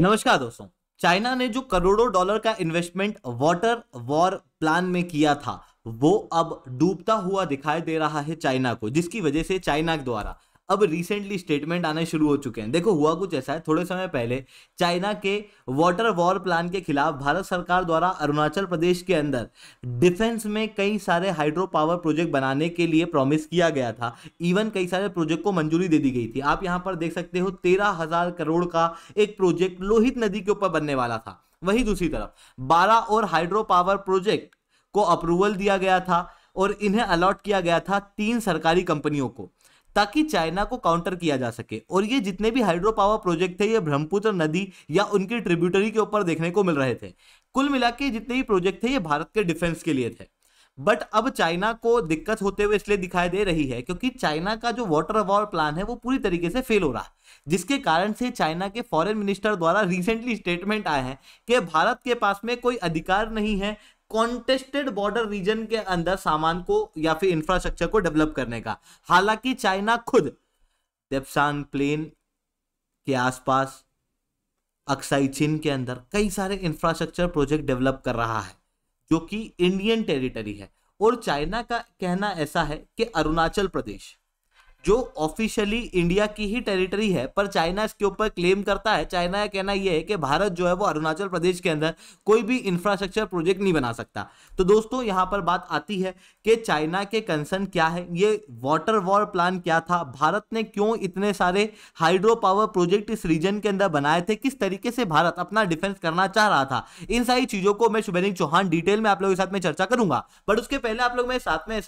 नमस्कार दोस्तों चाइना ने जो करोड़ों डॉलर का इन्वेस्टमेंट वाटर वॉर प्लान में किया था वो अब डूबता हुआ दिखाई दे रहा है चाइना को जिसकी वजह से चाइना द्वारा अब रिसेंटली स्टेटमेंट आने शुरू हो चुके हैं देखो हुआ कुछ ऐसा है थोड़े समय पहले चाइना के वाटर वॉर प्लान के खिलाफ भारत सरकार द्वारा अरुणाचल प्रदेश के अंदर डिफेंस में कई सारे हाइड्रो पावर प्रोजेक्ट बनाने के लिए प्रॉमिस किया गया था इवन कई सारे प्रोजेक्ट को मंजूरी दे दी गई थी आप यहां पर देख सकते हो तेरह हजार करोड़ का एक प्रोजेक्ट लोहित नदी के ऊपर बनने वाला था वही दूसरी तरफ बारह और हाइड्रो पावर प्रोजेक्ट को अप्रूवल दिया गया था और इन्हें अलॉट किया गया था तीन सरकारी कंपनियों को ताकि चाइना को काउंटर किया जा सके और ये जितने भी हाइड्रो पावर प्रोजेक्ट थे ये ब्रह्मपुत्र नदी या उनकी ट्रिब्यूटरी के ऊपर देखने को मिल रहे थे कुल मिला के जितने भी प्रोजेक्ट थे ये भारत के डिफेंस के लिए थे बट अब चाइना को दिक्कत होते हुए इसलिए दिखाई दे रही है क्योंकि चाइना का जो वाटर वॉर प्लान है वो पूरी तरीके से फेल हो रहा है जिसके कारण से चाइना के फॉरेन मिनिस्टर द्वारा रिसेंटली स्टेटमेंट आए हैं कि भारत के पास में कोई अधिकार नहीं है कॉन्टेस्टेड बॉर्डर रीजन के अंदर सामान को या फिर इंफ्रास्ट्रक्चर को डेवलप करने का हालांकि चाइना खुद देपसान प्लेन के आसपास अक्साई चीन के अंदर कई सारे इंफ्रास्ट्रक्चर प्रोजेक्ट डेवलप कर रहा है जो कि इंडियन टेरिटरी है और चाइना का कहना ऐसा है कि अरुणाचल प्रदेश जो ऑफिशियली इंडिया की ही टेरिटरी है पर चाइना इसके ऊपर क्लेम करता है चाइना का कहना यह है कि भारत जो है वो अरुणाचल प्रदेश के अंदर कोई भी इंफ्रास्ट्रक्चर प्रोजेक्ट नहीं बना सकता तो दोस्तों यहां पर बात आती है कि चाइना के कंसर्न क्या है ये वाटर वॉर प्लान क्या था भारत ने क्यों इतने सारे हाइड्रो पावर प्रोजेक्ट इस रीजन के अंदर बनाए थे किस तरीके से भारत अपना डिफेंस करना चाह रहा था इन सारी चीजों को मैं शुभेनिंग चौहान डिटेल में आप लोगों के साथ में चर्चा करूंगा बट उसके पहले आप लोग मेरे साथ में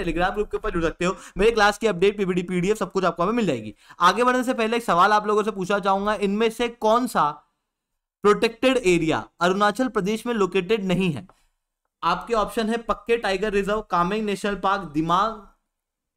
टेलीग्राम ग्रुप के ऊपर जुड़ सकते हो मेरे क्लास की अपडेट स्टडी पीडीएफ सब कुछ आपको मिल जाएगी आगे बढ़ने से पहले एक सवाल आप लोगों से पूछना चाहूंगा इनमें से कौन सा प्रोटेक्टेड एरिया अरुणाचल प्रदेश में लोकेटेड नहीं है आपके ऑप्शन है Pakke tiger reserve Kameng national park Dibang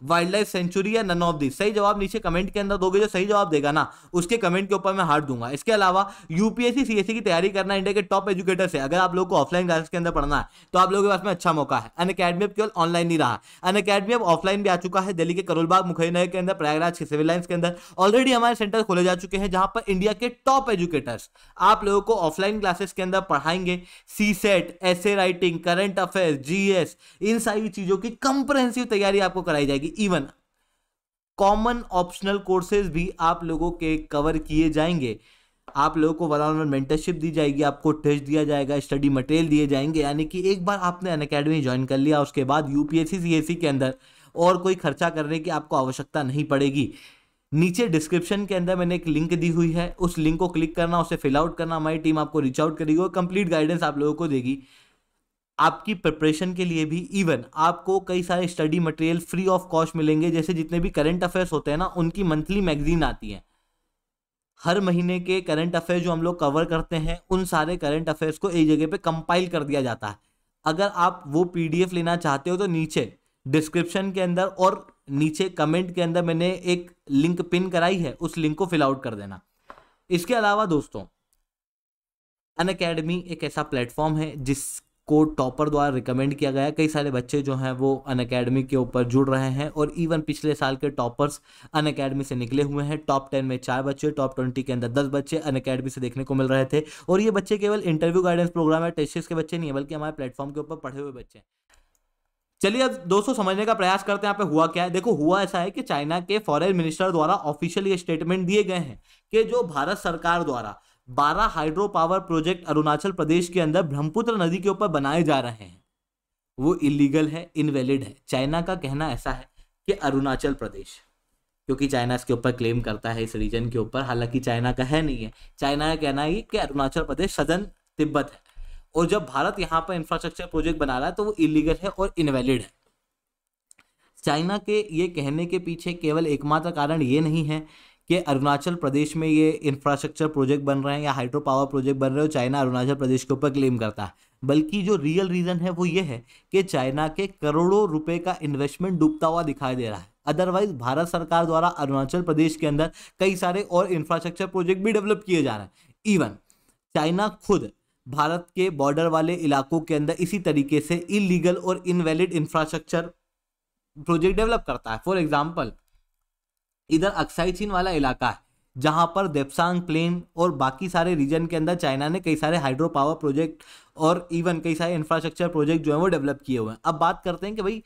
wild life sanctuary या नन ऑफ दी सही जवाब नीचे कमेंट के अंदर दोगे जो सही जवाब देगा ना उसके कमेंट के ऊपर मैं हार्ट दूंगा इसके अलावा यूपीएससी सीएससी e की तैयारी करना इंडिया के टॉप एजुकेटर से अगर आप लोग को ऑफलाइन क्लासेस के अंदर पढ़ना है तो आप लोगों के पास में अच्छा मौका है अन अकेडमी अब केवल ऑनलाइन नहीं रहा अन अकेडमी अब ऑफलाइन भी आ चुका है दिल्ली के करोलबाग मुखरी नगर के अंदर प्रयागराज के सिविल लाइन्स के अंदर ऑलरेडी हमारे सेंटर खोले जा चुके हैं जहां पर इंडिया के टॉप एजुकेटर्स आप लोगों को ऑफलाइन क्लासेस के अंदर पढ़ाएंगे CSAT a writing current affairs GS इन सारी चीजों की कंप्रहेंसिव तैयारी आपको कराई जाएगी इवन कॉमन ऑप्शनल कोर्सेज भी आप लोगों के कवर किए जाएंगे आप लोगों को वन ऑन वन मेंटरशिप दी जाएगी आपको टेस्ट दिया जाएगा स्टडी मटेरियल दिए जाएंगे यानी कि एक बार आपने अन अकेडमी ज्वाइन कर लिया उसके बाद यूपीएससी सीएससी e के अंदर और कोई खर्चा करने की आपको आवश्यकता नहीं पड़ेगी नीचे डिस्क्रिप्शन के अंदर मैंने एक लिंक दी हुई है उस लिंक को क्लिक करना उसे फिल आउट करना हमारी टीम आपको रीच आउट करेगी और कंप्लीट गाइडेंस आप लोगों को देगी आपकी प्रिपरेशन के लिए भी इवन आपको कई सारे study material free of cost मिलेंगे जैसे जितने भी करंट अफेयर्स होते हैं ना उनकी मंथली मैगजीन आती है हर महीने के करंट अफेयर जो हम लोग कवर करते हैं उन सारे करंट अफेयर्स को एक जगह पे कंपाइल कर दिया जाता है अगर आप वो पीडीएफ लेना चाहते हो तो नीचे डिस्क्रिप्शन के अंदर और नीचे कमेंट के अंदर मैंने एक लिंक पिन कराई है उस लिंक को फिलआउट कर देना इसके अलावा दोस्तों अन अकेडमी एक ऐसा प्लेटफॉर्म है जिस को टॉपर द्वारा रिकमेंड किया गया कई सारे बच्चे जो हैं वो अन अकेडमी के ऊपर जुड़ रहे हैं और इवन पिछले साल के टॉपर्स अन अकेडमी से निकले हुए हैं टॉप टेन में चार बच्चे टॉप ट्वेंटी के अंदर दस बच्चे अन अकेडमी से देखने को मिल रहे थे और ये बच्चे केवल इंटरव्यू गाइडेंस प्रोग्राम है टेस्ट के बच्चे नहीं है बल्कि हमारे प्लेटफॉर्म के ऊपर पढ़े हुए बच्चे हैं चलिए अब दोस्तों समझने का प्रयास करते हैं यहाँ पे हुआ क्या है देखो हुआ ऐसा है कि चाइना के फॉरेन मिनिस्टर द्वारा ऑफिशियल ये स्टेटमेंट दिए गए हैं कि जो भारत सरकार द्वारा बारह hydro power project Arunachal Pradesh के अंदर ब्रह्मपुत्र नदी के ऊपर बनाए जा रहे हैं वो इलीगल है इनवैलिड है चाइना का कहना ऐसा है कि अरुणाचल प्रदेश क्योंकि चाइना इसके ऊपर क्लेम करता है इस रीजन के ऊपर हालांकि चाइना का है नहीं है चाइना का कहना है कि अरुणाचल प्रदेश सदन तिब्बत है और जब भारत यहाँ पर इंफ्रास्ट्रक्चर प्रोजेक्ट बना रहा है तो वो इलीगल है और इनवैलिड है चाइना के ये कहने के पीछे केवल एकमात्र कारण ये नहीं है कि अरुणाचल प्रदेश में ये इंफ्रास्ट्रक्चर प्रोजेक्ट बन रहे हैं या हाइड्रो पावर प्रोजेक्ट बन रहे हो चाइना अरुणाचल प्रदेश के ऊपर क्लेम करता है बल्कि जो रियल रीज़न है वो ये है कि चाइना के करोड़ों रुपए का इन्वेस्टमेंट डूबता हुआ दिखाई दे रहा है अदरवाइज भारत सरकार द्वारा अरुणाचल प्रदेश के अंदर कई सारे और इंफ्रास्ट्रक्चर प्रोजेक्ट भी डेवलप किए जा रहे हैं इवन चाइना खुद भारत के बॉर्डर वाले इलाकों के अंदर इसी तरीके से इलीगल और इनवैलिड इंफ्रास्ट्रक्चर प्रोजेक्ट डेवलप करता है फॉर एग्जाम्पल इधर अक्साई चीन वाला इलाका है जहाँ पर देपसांग प्लेन और बाकी सारे रीजन के अंदर चाइना ने कई सारे हाइड्रो पावर प्रोजेक्ट और इवन कई सारे इंफ्रास्ट्रक्चर प्रोजेक्ट जो है वो डेवलप किए हुए हैं अब बात करते हैं कि भाई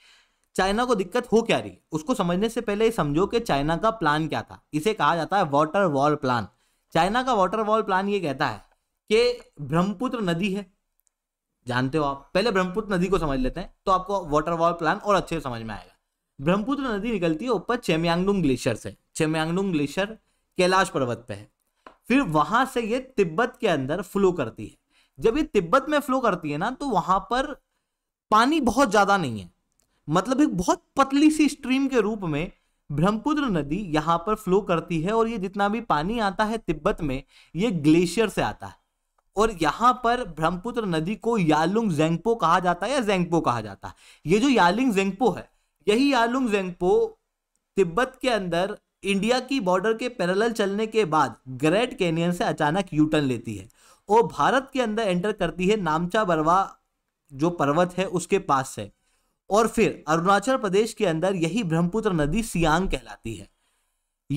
चाइना को दिक्कत हो क्या रही है उसको समझने से पहले समझो कि चाइना का प्लान क्या था इसे कहा जाता है वाटर वॉल प्लान चाइना का वाटर वॉल प्लान ये कहता है कि ब्रह्मपुत्र नदी है जानते हो आप पहले ब्रह्मपुत्र नदी को समझ लेते हैं तो आपको वाटर वॉल प्लान और अच्छे समझ में आएगा ब्रह्मपुत्र नदी निकलती है ऊपर चेम्यांगडुंग ग्लेशियर से चेम्यांगडुंग ग्लेशियर कैलाश पर्वत पे है फिर वहां से ये तिब्बत के अंदर फ्लो करती है जब ये तिब्बत में फ्लो करती है ना तो वहां पर पानी बहुत ज्यादा नहीं है मतलब एक बहुत पतली सी स्ट्रीम के रूप में ब्रह्मपुत्र नदी यहाँ पर फ्लो करती है और ये जितना भी पानी आता है तिब्बत में ये ग्लेशियर से आता है और यहाँ पर ब्रह्मपुत्र नदी को यालुंग जेंगपो कहा जाता है या जेंगपो कहा जाता है ये जो यालिंग जेंगपो है यही यालुंग जेंगपो तिब्बत के अंदर इंडिया की बॉर्डर के पैरेलल चलने के बाद ग्रेट कैनियन से अचानक यूटर्न लेती है और भारत के अंदर एंटर करती है नामचा बरवा जो पर्वत है उसके पास से और फिर अरुणाचल प्रदेश के अंदर यही ब्रह्मपुत्र नदी सियांग कहलाती है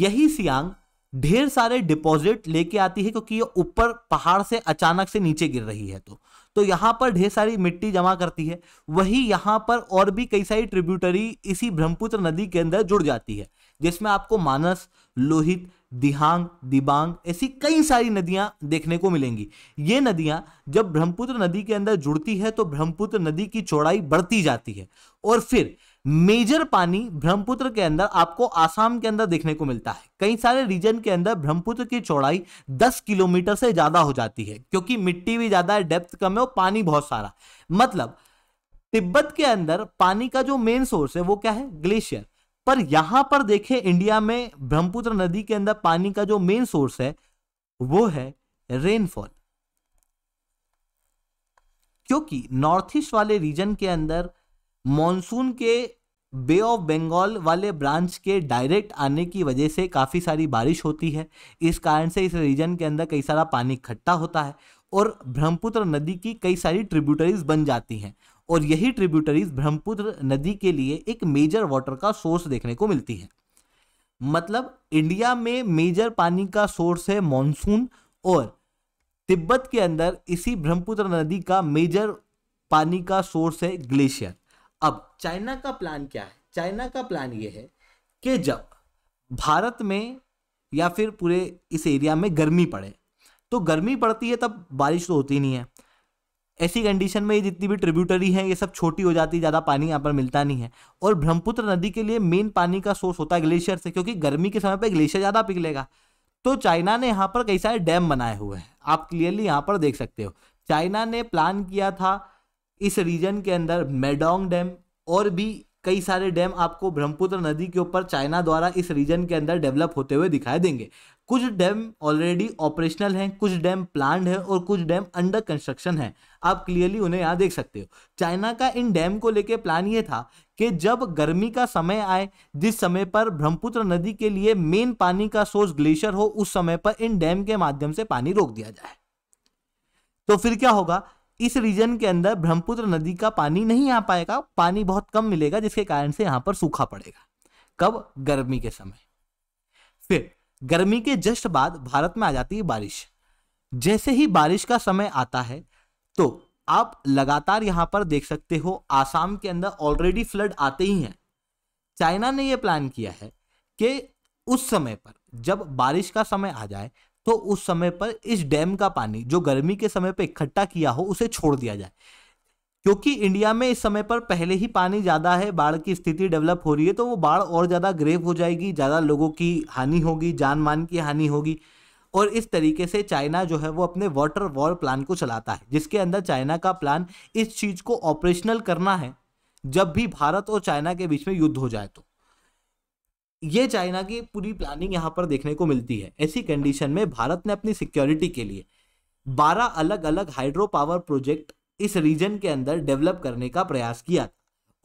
यही सियांग ढेर सारे डिपॉजिट लेके आती है क्योंकि ये ऊपर पहाड़ से अचानक से नीचे गिर रही है तो तो यहाँ पर ढेर सारी मिट्टी जमा करती है वही यहाँ पर और भी कई सारी ट्रिब्यूटरी इसी ब्रह्मपुत्र नदी के अंदर जुड़ जाती है जिसमें आपको मानस लोहित दिहांग दिबांग ऐसी कई सारी नदियां देखने को मिलेंगी ये नदियां जब ब्रह्मपुत्र नदी के अंदर जुड़ती है तो ब्रह्मपुत्र नदी की चौड़ाई बढ़ती जाती है और फिर मेजर पानी ब्रह्मपुत्र के अंदर आपको आसाम के अंदर देखने को मिलता है कई सारे रीजन के अंदर ब्रह्मपुत्र की चौड़ाई 10 किलोमीटर से ज्यादा हो जाती है क्योंकि मिट्टी भी ज्यादा है डेप्थ कम है और पानी बहुत सारा मतलब तिब्बत के अंदर पानी का जो मेन सोर्स है वो क्या है ग्लेशियर पर यहां पर देखें इंडिया में ब्रह्मपुत्र नदी के अंदर पानी का जो मेन सोर्स है वो है रेनफॉल क्योंकि नॉर्थ ईस्ट वाले रीजन के अंदर मॉनसून के बे ऑफ बंगाल वाले ब्रांच के डायरेक्ट आने की वजह से काफ़ी सारी बारिश होती है इस कारण से इस रीजन के अंदर कई सारा पानी इकट्ठा होता है और ब्रह्मपुत्र नदी की कई सारी ट्रिब्यूटरीज बन जाती हैं और यही ट्रिब्यूटरीज ब्रह्मपुत्र नदी के लिए एक मेजर वाटर का सोर्स देखने को मिलती है मतलब इंडिया में मेजर पानी का सोर्स है मॉनसून और तिब्बत के अंदर इसी ब्रह्मपुत्र नदी का मेजर पानी का सोर्स है ग्लेशियर अब चाइना का प्लान क्या है चाइना का प्लान ये है कि जब भारत में या फिर पूरे इस एरिया में गर्मी पड़े तो गर्मी पड़ती है तब बारिश तो होती नहीं है ऐसी कंडीशन में ये जितनी भी ट्रिब्यूटरी हैं ये सब छोटी हो जाती है ज़्यादा पानी यहाँ पर मिलता नहीं है और ब्रह्मपुत्र नदी के लिए मेन पानी का सोर्स होता है ग्लेशियर से क्योंकि गर्मी के समय पर ग्लेशियर ज़्यादा पिघलेगा तो चाइना ने यहाँ पर कई सारे डैम बनाए हुए हैं आप क्लियरली यहाँ पर देख सकते हो चाइना ने प्लान किया था इस रीजन के अंदर मेडोंग डैम और भी कई सारे डैम आपको ब्रह्मपुत्र नदी के ऊपर चाइना द्वारा इस रीजन के अंदर डेवलप होते हुए दिखाई देंगे कुछ डैम ऑलरेडी ऑपरेशनल हैं कुछ डैम प्लान्ड है और कुछ डैम अंडर कंस्ट्रक्शन है आप क्लियरली उन्हें यहाँ देख सकते हो चाइना का इन डैम को लेके प्लान ये था कि जब गर्मी का समय आए जिस समय पर ब्रह्मपुत्र नदी के लिए मेन पानी का सोर्स ग्लेशियर हो उस समय पर इन डैम के माध्यम से पानी रोक दिया जाए तो फिर क्या होगा इस रीजन के अंदर ब्रह्मपुत्र नदी का पानी नहीं आ पाएगा पानी बहुत कम मिलेगा जिसके कारण से यहां पर सूखा पड़ेगा कब गर्मी के समय फिर गर्मी के जस्ट बाद भारत में आ जाती है बारिश जैसे ही बारिश का समय आता है तो आप लगातार यहां पर देख सकते हो आसाम के अंदर ऑलरेडी फ्लड आते ही हैं चाइना ने यह प्लान किया है कि उस समय पर जब बारिश का समय आ जाए तो उस समय पर इस डैम का पानी जो गर्मी के समय पर इकट्ठा किया हो उसे छोड़ दिया जाए क्योंकि इंडिया में इस समय पर पहले ही पानी ज़्यादा है बाढ़ की स्थिति डेवलप हो रही है तो वो बाढ़ और ज़्यादा ग्रेव हो जाएगी ज़्यादा लोगों की हानि होगी जान मान की हानि होगी और इस तरीके से चाइना जो है वो अपने वाटर वॉर प्लान को चलाता है जिसके अंदर चाइना का प्लान इस चीज़ को ऑपरेशनल करना है जब भी भारत और चाइना के बीच में युद्ध हो जाए तो ये चाइना की पूरी प्लानिंग यहाँ पर देखने को मिलती है ऐसी कंडीशन में भारत ने अपनी सिक्योरिटी के लिए 12 अलग अलग हाइड्रो पावर प्रोजेक्ट इस रीजन के अंदर डेवलप करने का प्रयास किया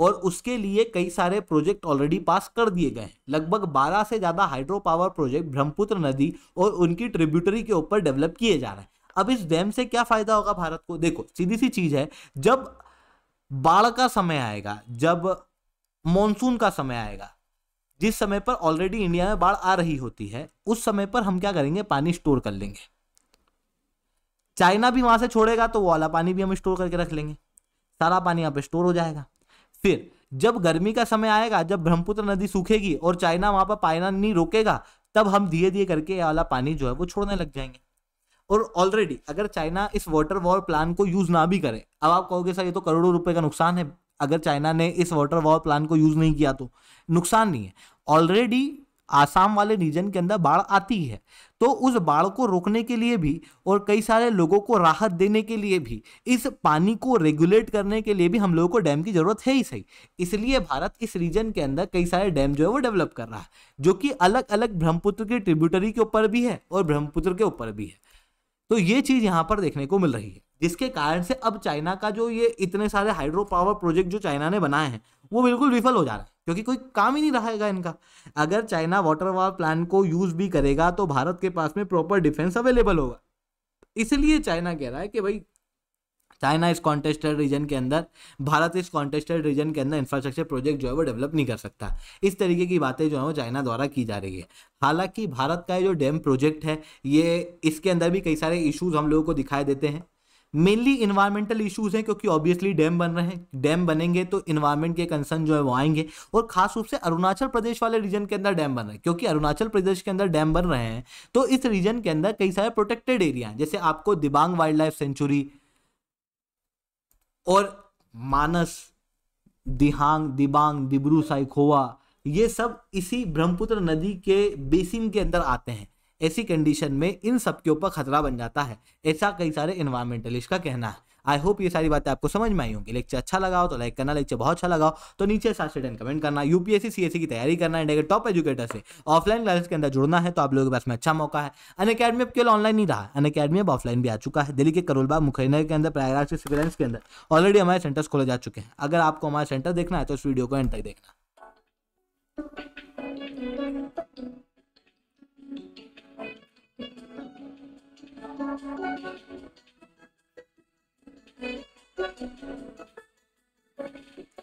और उसके लिए कई सारे प्रोजेक्ट ऑलरेडी पास कर दिए गए हैं लगभग 12 से ज़्यादा हाइड्रो पावर प्रोजेक्ट ब्रह्मपुत्र नदी और उनकी ट्रिब्यूटरी के ऊपर डेवलप किए जा रहे हैं अब इस डैम से क्या फ़ायदा होगा भारत को देखो सीधी सी चीज़ है जब बाढ़ का समय आएगा जब मॉनसून का समय आएगा जिस समय पर ऑलरेडी इंडिया में बाढ़ आ रही होती है उस समय पर हम क्या करेंगे पानी स्टोर कर लेंगे चाइना भी वहां से छोड़ेगा तो वो वाला पानी भी हम स्टोर करके रख लेंगे सारा पानी यहाँ पे स्टोर हो जाएगा फिर जब गर्मी का समय आएगा जब ब्रह्मपुत्र नदी सूखेगी और चाइना वहां पर पाइना नहीं रोकेगा तब हम धीरे धीरे करके ये वाला पानी जो है वो छोड़ने लग जाएंगे और ऑलरेडी अगर चाइना इस वाटर वॉर प्लान को यूज ना भी करे अब आप कहोगे सर ये तो करोड़ों रुपए का नुकसान है अगर चाइना ने इस वाटर वॉर प्लान को यूज़ नहीं किया तो नुकसान नहीं है ऑलरेडी आसाम वाले रीजन के अंदर बाढ़ आती है तो उस बाढ़ को रोकने के लिए भी और कई सारे लोगों को राहत देने के लिए भी इस पानी को रेगुलेट करने के लिए भी हम लोगों को डैम की ज़रूरत है ही सही इसलिए भारत इस रीजन के अंदर कई सारे डैम जो है वो डेवलप कर रहा है जो कि अलग अलग ब्रह्मपुत्र के ट्रिब्यूटरी के ऊपर भी है और ब्रह्मपुत्र के ऊपर भी है तो ये चीज़ यहाँ पर देखने को मिल रही है जिसके कारण से अब चाइना का जो ये इतने सारे हाइड्रो पावर प्रोजेक्ट जो चाइना ने बनाए हैं वो बिल्कुल विफल हो जा रहा है क्योंकि कोई काम ही नहीं रहेगा इनका अगर चाइना वाटर पावर प्लान को यूज़ भी करेगा तो भारत के पास में प्रॉपर डिफेंस अवेलेबल होगा इसलिए चाइना कह रहा है कि भाई चाइना इस कॉन्टेस्टेड रीजन के अंदर भारत इस कॉन्टेस्टेड रीजन के अंदर इंफ्रास्ट्रक्चर प्रोजेक्ट जो है वो डेवलप नहीं कर सकता इस तरीके की बातें जो है वो चाइना द्वारा की जा रही है हालांकि भारत का जो डैम प्रोजेक्ट है ये इसके अंदर भी कई सारे इश्यूज हम लोगों को दिखाई देते हैं मेनली इन्वायरमेंटल इश्यूज हैं क्योंकि ऑब्वियसली डैम बन रहे हैं डैम बनेंगे तो इन्वायरमेंट के कंसर्न जो है वो आएंगे और खास रूप से अरुणाचल प्रदेश वाले रीजन के अंदर डैम बन रहे हैं क्योंकि अरुणाचल प्रदेश के अंदर डैम बन रहे हैं तो इस रीजन के अंदर कई सारे प्रोटेक्टेड एरिया हैं जैसे आपको दिबांग वाइल्ड लाइफ सेंचुरी और मानस दिहांग दिबांग दिब्रू साइकोवा ये सब इसी ब्रह्मपुत्र नदी के बेसिन के अंदर आते हैं ऐसी कंडीशन में इन सब के ऊपर खतरा बन जाता है ऐसा कई सारे इन्वायरमेंटलिस्ट का कहना है आई होप ये सारी बातें आपको समझ में आई होंगी लेक्चर अच्छा लगा हो तो लाइक करना लेक्चर बहुत अच्छा लगा हो तो नीचे साथ से कमेंट करना यूपीएससी सीएससी की तैयारी करना इंडिया के टॉप एजुकेटर से ऑफलाइन क्लासेस के अंदर जुड़ना है तो आप लोगों के पास में अच्छा मौका है अन अकेडमी अब केवल ऑनलाइन नहीं रहा अन अकेडमी अब ऑफलाइन भी आ चुका है दिल्ली के करोलबाग मुखैनगर के अंदर प्रयागराज के सिविलेंस के अंदर ऑलरेडी हमारे सेंटर्स खोले जा चुके हैं अगर आपको हमारे सेंटर देखना है तो इस वीडियो को एंड तक देखना Thank you.